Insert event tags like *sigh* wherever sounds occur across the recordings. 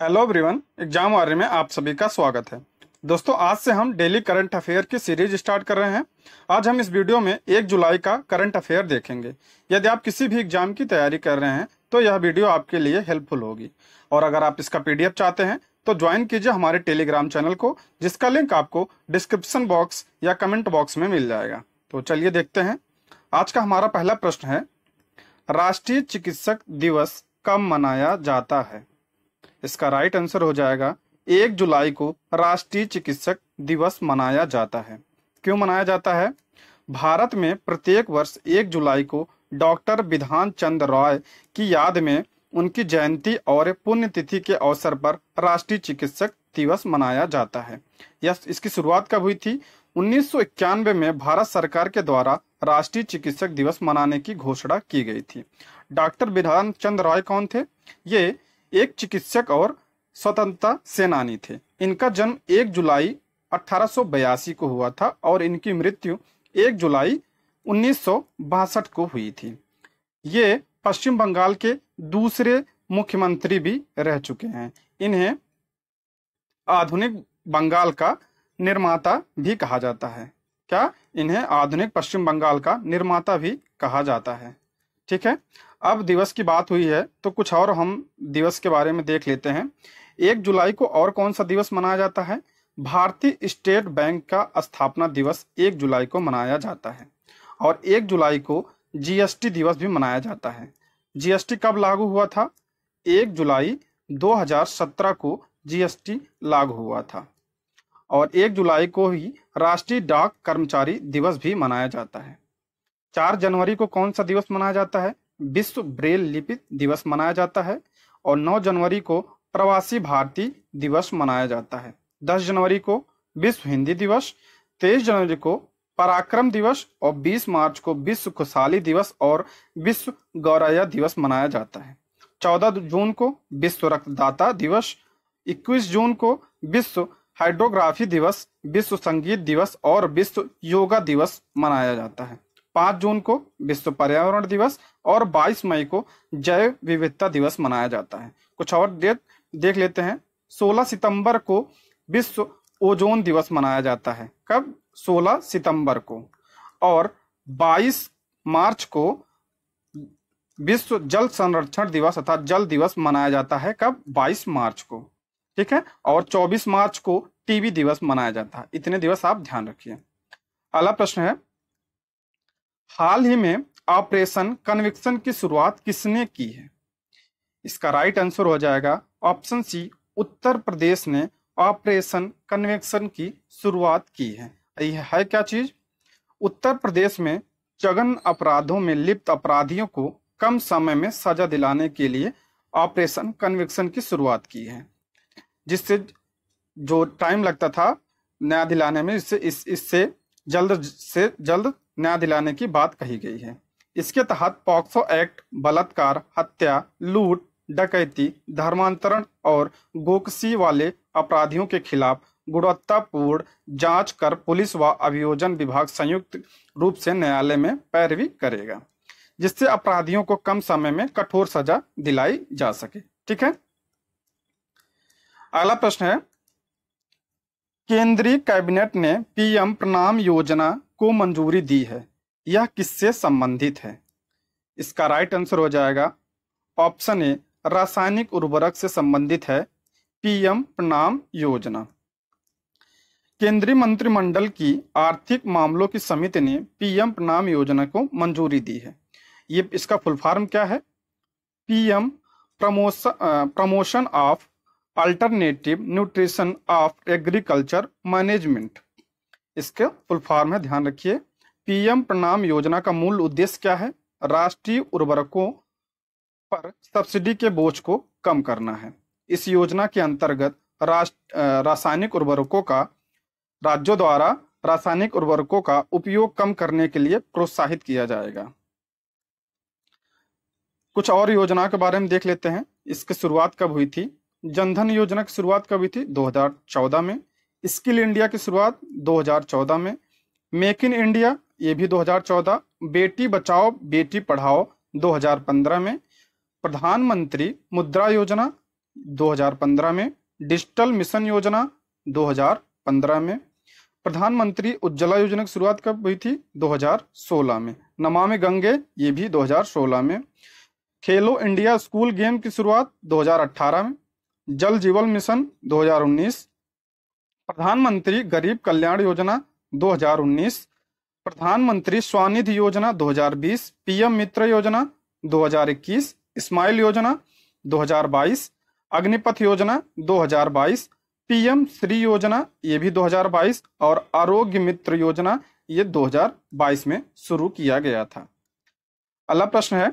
hello everyone exam वारे में आप सभी का स्वागत है दोस्तों आज से हम डेली करंट अफेयर की सीरीज स्टार्ट कर रहे हैं आज हम इस वीडियो में एक जुलाई का करंट अफेयर देखेंगे यदि आप किसी भी एग्जाम की तैयारी कर रहे हैं तो यह वीडियो आपके लिए हेल्पफुल होगी और अगर आप इसका पीडीएफ चाहते हैं तो ज्वाइन कीजिए हमारे टेलीग्राम चैनल को जिसका लिंक आपको डिस्क्रिप्शन बॉक्स या कमेंट बॉक्स में मिल जाएगा तो चलिए देखते हैं आज का हमारा पहला प्रश्न है राष्ट्रीय चिकित्सक दिवस कब मनाया जाता है इसका राइट आंसर हो जाएगा एक जुलाई को राष्ट्रीय चिकित्सक दिवस मनाया जाता है क्यों मनाया जाता है भारत में प्रत्येक वर्ष एक जुलाई को डॉक्टर विधान चंद रॉय की याद में उनकी जयंती और पुण्यतिथि के अवसर पर राष्ट्रीय चिकित्सक दिवस मनाया जाता है यस इसकी शुरुआत कब हुई थी उन्नीस में भारत सरकार के द्वारा राष्ट्रीय चिकित्सक दिवस मनाने की घोषणा की गई थी डॉक्टर विधान चंद रॉय कौन थे ये एक चिकित्सक और स्वतंत्रता सेनानी थे इनका जन्म 1 जुलाई अठारह को हुआ था और इनकी मृत्यु 1 जुलाई उन्नीस को हुई थी ये पश्चिम बंगाल के दूसरे मुख्यमंत्री भी रह चुके हैं इन्हें आधुनिक बंगाल का निर्माता भी कहा जाता है क्या इन्हें आधुनिक पश्चिम बंगाल का निर्माता भी कहा जाता है ठीक है अब दिवस की बात हुई है तो कुछ और हम दिवस के बारे में देख लेते हैं एक जुलाई को और कौन सा दिवस मनाया जाता है भारतीय स्टेट बैंक का स्थापना दिवस एक जुलाई को मनाया जाता है और एक जुलाई को जीएसटी दिवस भी मनाया जाता है जीएसटी कब लागू हुआ था एक जुलाई 2017 को जीएसटी लागू हुआ था और एक जुलाई को ही राष्ट्रीय डाक कर्मचारी दिवस भी मनाया जाता है चार जनवरी को कौन सा दिवस मनाया जाता है विश्व ब्रेल लिपि दिवस मनाया जाता है और नौ जनवरी को प्रवासी भारतीय दिवस मनाया जाता है दस जनवरी को विश्व हिंदी दिवस तेईस जनवरी को पराक्रम दिवस और 20 मार्च को विश्व खुशहाली दिवस और विश्व गौराया दिवस मनाया जाता है 14 जून को विश्व रक्तदाता दिवस 21 जून को विश्व हाइड्रोग्राफी दिवस विश्व संगीत दिवस और विश्व योगा दिवस मनाया जाता है 5 जून को विश्व पर्यावरण दिवस और 22 मई को जैव विविधता दिवस मनाया जाता है कुछ और डेट देख लेते हैं 16 सितंबर को विश्व ओजोन दिवस मनाया जाता है कब 16 सितंबर को और 22 मार्च को विश्व जल संरक्षण दिवस अर्थात जल दिवस मनाया जाता है कब 22 मार्च को ठीक है और 24 मार्च को टीवी दिवस मनाया जाता है इतने दिवस आप ध्यान रखिए अगला प्रश्न है हाल ही में ऑपरेशन कन्विक्सन की शुरुआत किसने की है इसका राइट आंसर हो जाएगा ऑप्शन सी उत्तर प्रदेश ने ऑपरेशन कन्वेक्शन की शुरुआत की है यह है क्या चीज उत्तर प्रदेश में जगन अपराधों में लिप्त अपराधियों को कम समय में सजा दिलाने के लिए ऑपरेशन कन्वेक्शन की शुरुआत की है जिससे जो टाइम लगता था न्याय दिलाने में इससे इस इससे जल्द से जल्द न्याय दिलाने की बात कही गई है इसके तहत पॉक्सो एक्ट बलात्कार हत्या लूट डकैती धर्मांतरण और गोकसी वाले अपराधियों के खिलाफ गुणवत्तापूर्ण जांच कर पुलिस व अभियोजन विभाग संयुक्त रूप से न्यायालय में पैरवी करेगा जिससे अपराधियों को कम समय में कठोर सजा दिलाई जा सके ठीक है अगला प्रश्न है केंद्रीय कैबिनेट ने पीएम प्रणाम योजना को मंजूरी दी है यह किससे संबंधित है इसका राइट आंसर हो जाएगा ऑप्शन ए रासायनिक उर्वरक से संबंधित है पीएम प्रणाम योजना केंद्रीय मंत्रिमंडल की आर्थिक मामलों की समिति ने पीएम प्रणाम योजना को मंजूरी दी है ये इसका फुल फॉर्म क्या है PM promotion promotion of alternative nutrition of agriculture management इसके फुल फॉर्म है ध्यान रखिए पीएम प्रणाम योजना का मूल उद्देश्य क्या है राष्ट्रीय उर्वरकों पर सब्सिडी के बोझ को कम करना है इस योजना के अंतर्गत रासायनिक उर्वरकों का राज्यों द्वारा रासायनिक उर्वरकों का उपयोग कम करने के लिए प्रोत्साहित किया जाएगा कुछ और योजनाओं के बारे में देख लेते हैं इसकी शुरुआत कब हुई थी जनधन योजना की शुरुआत कभी थी 2014 में स्किल इंडिया की शुरुआत 2014 में मेक इन इंडिया ये भी 2014 बेटी बचाओ बेटी पढ़ाओ 2015 में प्रधानमंत्री मुद्रा योजना 2015 में डिजिटल मिशन योजना 2015 में प्रधानमंत्री उज्ज्वला योजना की शुरुआत कब हुई थी 2016 में नमामि गंगे ये भी 2016 में खेलो इंडिया स्कूल गेम की शुरुआत 2018 में जल जीवन मिशन 2019 प्रधानमंत्री गरीब कल्याण योजना 2019 प्रधानमंत्री स्वानिधि योजना 2020 पीएम मित्र योजना 2021 स्माइल योजना 2022 अग्निपथ योजना 2022 पीएम श्री योजना ये भी 2022 और आरोग्य मित्र योजना ये 2022 में शुरू किया गया था अगला प्रश्न है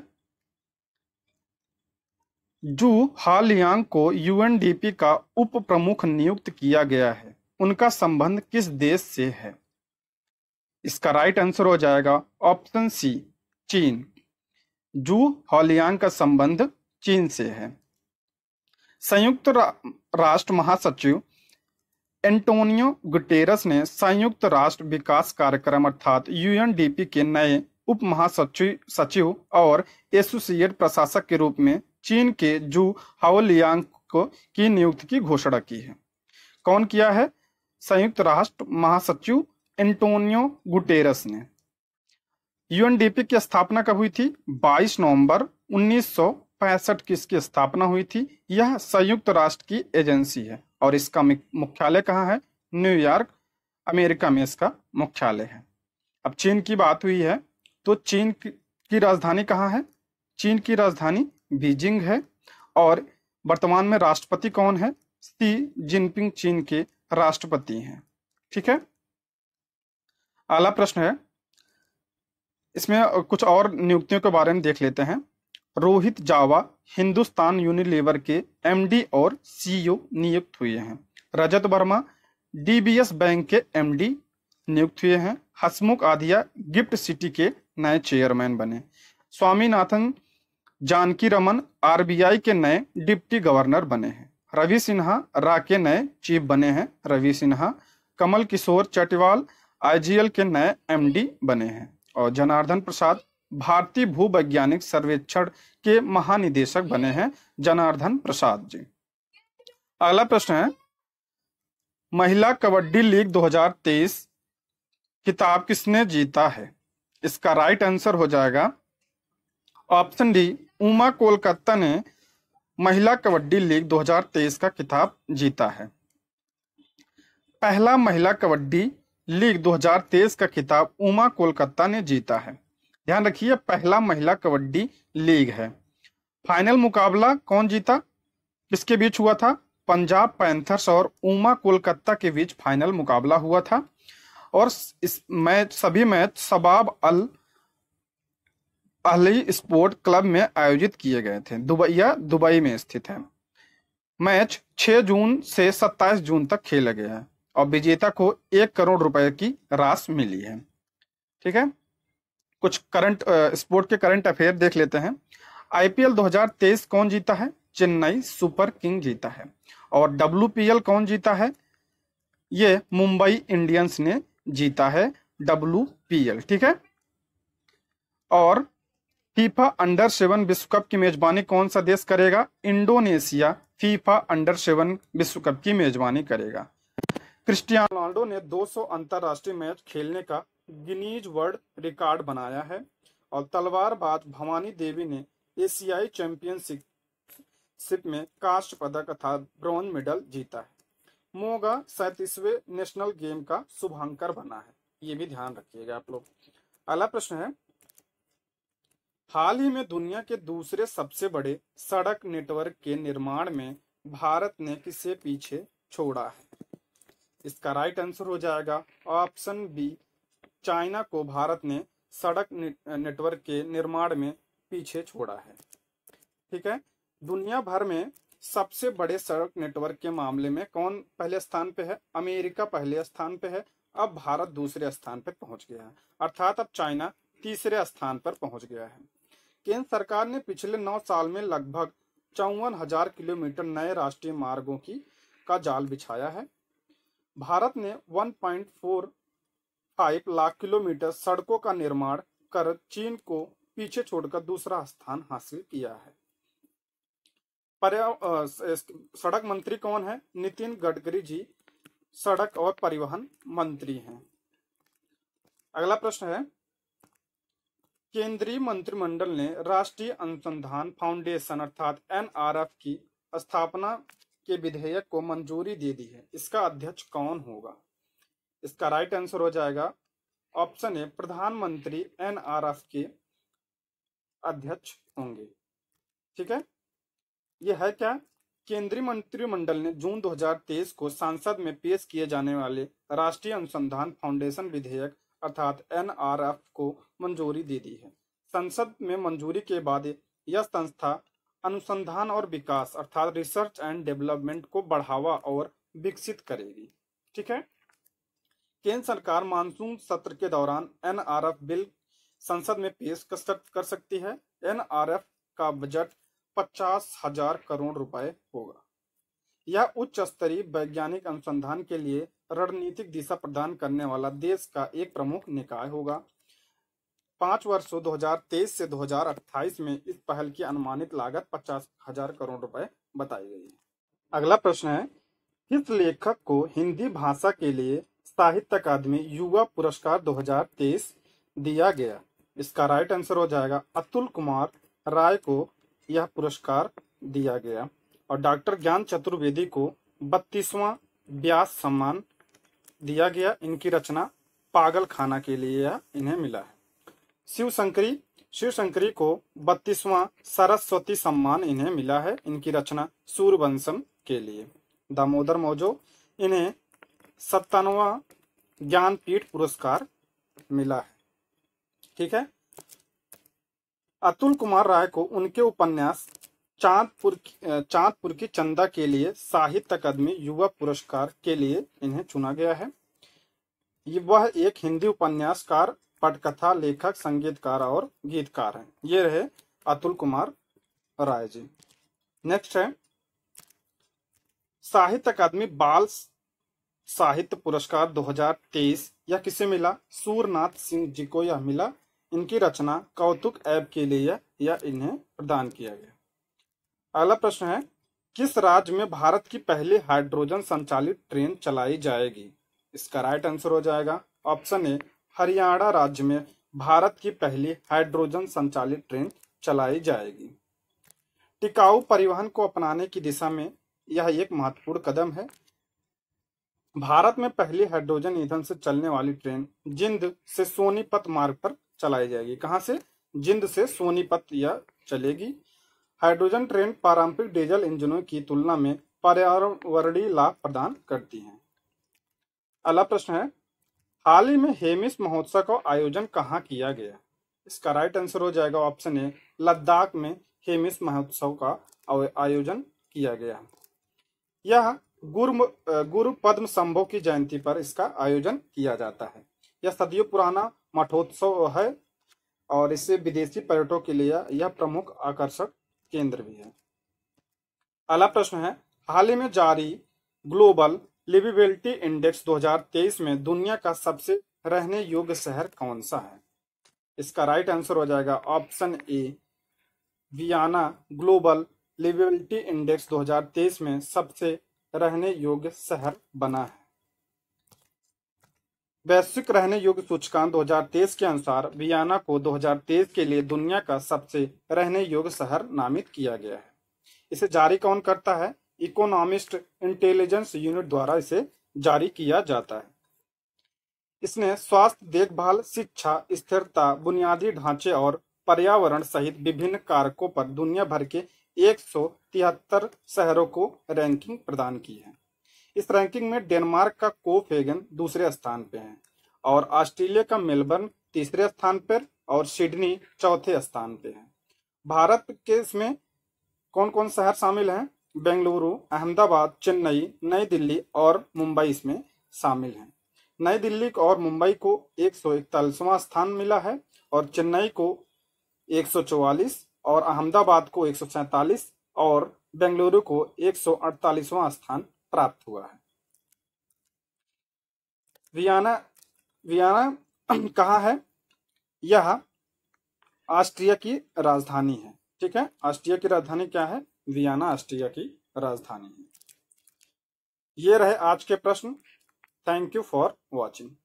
जू हालियांग को यूएनडीपी का उप प्रमुख नियुक्त किया गया है उनका संबंध किस देश से है इसका राइट आंसर हो जाएगा ऑप्शन सी चीन जू हॉलियांग का संबंध चीन से है संयुक्त रा, राष्ट्र महासचिव एंटोनियो गुटेरस ने संयुक्त राष्ट्र विकास कार्यक्रम अर्थात यूएनडीपी के नए उप महासचिव सचिव और एसोसिएट प्रशासक के रूप में चीन के जू हाओलियांग को की नियुक्ति की घोषणा की है कौन किया है संयुक्त राष्ट्र महासचिव एंटोनियो गुटेरस ने यूएनडीपी की स्थापना कब हुई थी 22 नवंबर 1965 की इसकी स्थापना हुई थी यह संयुक्त राष्ट्र की एजेंसी है और इसका मुख्यालय कहाँ है न्यूयॉर्क अमेरिका में इसका मुख्यालय है अब चीन की बात हुई है तो चीन की राजधानी कहाँ है चीन की राजधानी बीजिंग है और वर्तमान में राष्ट्रपति कौन है सी जिनपिंग चीन के राष्ट्रपति हैं ठीक है अगला प्रश्न है इसमें कुछ और नियुक्तियों के बारे में देख लेते हैं रोहित जावा हिंदुस्तान यूनिलीवर के एमडी और सीईओ नियुक्त हुए हैं रजत वर्मा डीबीएस बैंक के एमडी नियुक्त हुए हैं हसमुख आधिया गिफ्ट सिटी के नए चेयरमैन बने स्वामीनाथन जानकी रमन आरबीआई के नए डिप्टी गवर्नर बने हैं रवि सिन्हा रा के नए चीफ बने हैं रवि सिन्हा कमल किशोर चटवाल आईजीएल के नए एमडी बने हैं और जनार्दन प्रसाद भारतीय भूवैज्ञानिक सर्वेक्षण के महानिदेशक बने हैं जनार्दन प्रसाद जी अगला प्रश्न है महिला कबड्डी लीग 2023 किताब किसने जीता है इसका राइट आंसर हो जाएगा ऑप्शन डी उमा कोलकाता ने महिला कबड्डी लीग 2023 का खिताब जीता है पहला महिला कबड्डी लीग 2023 का खिताब उमा कोलकाता ने जीता है ध्यान रखिए पहला महिला कबड्डी लीग है फाइनल मुकाबला कौन जीता किसके बीच हुआ था पंजाब पैंथर्स और उमा कोलकाता के बीच फाइनल मुकाबला हुआ था और इस मैच सभी मैच शबाब अल अहली स्पोर्ट क्लब में आयोजित किए गए थे दुबैया दुबई में स्थित है मैच 6 जून से 27 जून तक खेले गए हैं और विजेता को एक करोड़ रुपए की राशि मिली है ठीक है कुछ करंट स्पोर्ट के करंट अफेयर देख लेते हैं आईपीएल 2023 कौन जीता है चेन्नई सुपर किंग जीता है और डब्ल्यू कौन जीता है ये मुंबई इंडियंस ने जीता है डब्ल्यू ठीक है और फीफा अंडर सेवन विश्व कप की मेजबानी कौन सा देश करेगा इंडोनेशिया फीफा अंडर सेवन विश्व कप की मेजबानी करेगा क्रिस्टियानो रोनाल्डो ने 200 अंतरराष्ट्रीय मैच खेलने का गिनीज वर्ल्ड रिकॉर्ड बनाया है और तलवारबाज भवानी देवी ने एशियाई चैंपियनशिप में कास्ट पदक तथा ब्रॉन्ज मेडल जीता है मोगा सैतीसवे नेशनल गेम का शुभंकर बना है ये भी ध्यान रखिएगा आप लोग अगला प्रश्न है हाल ही में दुनिया के दूसरे सबसे बड़े सड़क नेटवर्क के निर्माण में भारत ने किसे पीछे छोड़ा है इसका राइट आंसर हो जाएगा ऑप्शन बी चाइना को भारत ने सड़क नेटवर्क के निर्माण में पीछे छोड़ा है ठीक है दुनिया भर में सबसे बड़े सड़क नेटवर्क के मामले में कौन पहले स्थान पे है अमेरिका पहले स्थान पे है अब भारत दूसरे स्थान पर पहुंच गया है अर्थात अब चाइना तीसरे स्थान पर पहुंच गया है केंद्र सरकार ने पिछले नौ साल में लगभग चौवन हजार किलोमीटर नए राष्ट्रीय मार्गों की का जाल बिछाया है भारत ने 1.45 लाख किलोमीटर सड़कों का निर्माण कर चीन को पीछे छोड़कर दूसरा स्थान हासिल किया है सड़क मंत्री कौन है नितिन गडकरी जी सड़क और परिवहन मंत्री हैं अगला प्रश्न है केंद्रीय मंत्रिमंडल ने राष्ट्रीय अनुसंधान फाउंडेशन अर्थात एनआरएफ की स्थापना के विधेयक को मंजूरी दे दी है इसका अध्यक्ष कौन होगा इसका राइट आंसर हो जाएगा ऑप्शन ए प्रधानमंत्री एनआरएफ के अध्यक्ष होंगे ठीक है यह है क्या केंद्रीय मंत्रिमंडल ने जून 2023 को संसद में पेश किए जाने वाले राष्ट्रीय अनुसंधान फाउंडेशन विधेयक अर्थात एनआरएफ को मंजूरी दे दी है संसद में मंजूरी के बाद यह संस्था अनुसंधान और विकास अर्थात रिसर्च एंड डेवलपमेंट को बढ़ावा और विकसित करेगी ठीक है केंद्र सरकार मानसून सत्र के दौरान एनआरएफ बिल संसद में पेश कर सकती है एनआरएफ का बजट पचास हजार करोड़ रुपए होगा यह उच्च स्तरीय वैज्ञानिक अनुसंधान के लिए रणनीतिक दिशा प्रदान करने वाला देश का एक प्रमुख निकाय होगा पांच वर्षों 2023 से 2028 में इस पहल की अनुमानित लागत पचास हजार करोड़ रुपए बताई गई है अगला प्रश्न है किस लेखक को हिंदी भाषा के लिए साहित्य अकादमी युवा पुरस्कार 2023 दिया गया इसका राइट आंसर हो जाएगा अतुल कुमार राय को यह पुरस्कार दिया गया और डॉक्टर ज्ञान चतुर्वेदी को बत्तीसवा व्यास सम्मान दिया गया इनकी रचना पागल खाना के लिए इन्हें मिला है शिव शंकरी शिव शंकरी को बत्तीसवा सरस्वती सम्मान इन्हें मिला है इनकी रचना सूर्यवंशम के लिए दामोदर मौजो इन्हें सत्तानवा ज्ञानपीठ पुरस्कार मिला है ठीक है अतुल कुमार राय को उनके उपन्यास चांदपुर चांदपुर की चंदा के लिए साहित्य अकादमी युवा पुरस्कार के लिए इन्हें चुना गया है ये वह एक हिंदी उपन्यासकार पटकथा लेखक संगीतकार और गीतकार हैं ये रहे अतुल कुमार राय जी नेक्स्ट है साहित्य अकादमी बाल साहित्य पुरस्कार 2023 यह किसे मिला सूरनाथ सिंह जी को यह मिला इनकी रचना कौतुक ऐप के लिए यह इन्हें प्रदान किया गया अगला प्रश्न है किस राज्य में भारत की पहली हाइड्रोजन संचालित ट्रेन चलाई जाएगी इसका राइट आंसर हो जाएगा ऑप्शन ए हरियाणा राज्य में भारत की पहली हाइड्रोजन संचालित ट्रेन चलाई जाएगी टिकाऊ परिवहन को अपनाने की दिशा में यह एक महत्वपूर्ण कदम है भारत में पहली हाइड्रोजन ईंधन से चलने वाली ट्रेन जिंद से सोनीपत मार्ग पर चलाई जाएगी कहां से जिंद से सोनीपत यह चलेगी हाइड्रोजन ट्रेन पारंपरिक डीजल इंजनों की तुलना में पर्यावरणीय लाभ प्रदान करती हैं अगला प्रश्न है हाल ही में हेमिस महोत्सव का आयोजन कहाँ किया गया इसका राइट आंसर हो जाएगा ऑप्शन ए लद्दाख में हेमिस महोत्सव का आयोजन किया गया यह गुरु गुरु पद्म संभो की जयंती पर इसका आयोजन किया जाता है यह सदियों पुराना मठोत्सव है और इससे विदेशी पर्यटकों के लिए यह प्रमुख आकर्षक केंद्र भी है अगला प्रश्न है हाल ही में जारी ग्लोबल लिविबिलिटी इंडेक्स 2023 में दुनिया का सबसे रहने योग्य शहर कौन सा है इसका राइट आंसर हो जाएगा option A Vienna global liveability index 2023 में सबसे रहने योग्य शहर बना है वैश्विक रहने योग्य सूचकांक 2023 के अनुसार वियना को 2023 के लिए दुनिया का सबसे रहने योग्य शहर नामित किया गया है इसे जारी कौन करता है इकोनॉमिस्ट इंटेलिजेंस यूनिट द्वारा इसे जारी किया जाता है इसने स्वास्थ्य देखभाल शिक्षा स्थिरता बुनियादी ढांचे और पर्यावरण सहित विभिन्न कारकों पर दुनिया भर के एक शहरों को रैंकिंग प्रदान की है इस रैंकिंग में डेनमार्क का कोफेगन दूसरे स्थान पे है और ऑस्ट्रेलिया का मेलबर्न तीसरे स्थान पर और सिडनी चौथे स्थान पे है भारत के इसमें कौन कौन शहर शामिल हैं बेंगलुरु अहमदाबाद चेन्नई नई दिल्ली और मुंबई इसमें शामिल हैं नई दिल्ली और मुंबई को एक स्थान मिला है और चेन्नई को 144 और अहमदाबाद को एक और बेंगलुरु को एक स्थान प्राप्त हुआ है वियाना वियाना *clears throat* कहा है यह ऑस्ट्रिया की राजधानी है ठीक है ऑस्ट्रिया की राजधानी क्या है वियाना ऑस्ट्रिया की राजधानी है ये रहे आज के प्रश्न थैंक यू फॉर वॉचिंग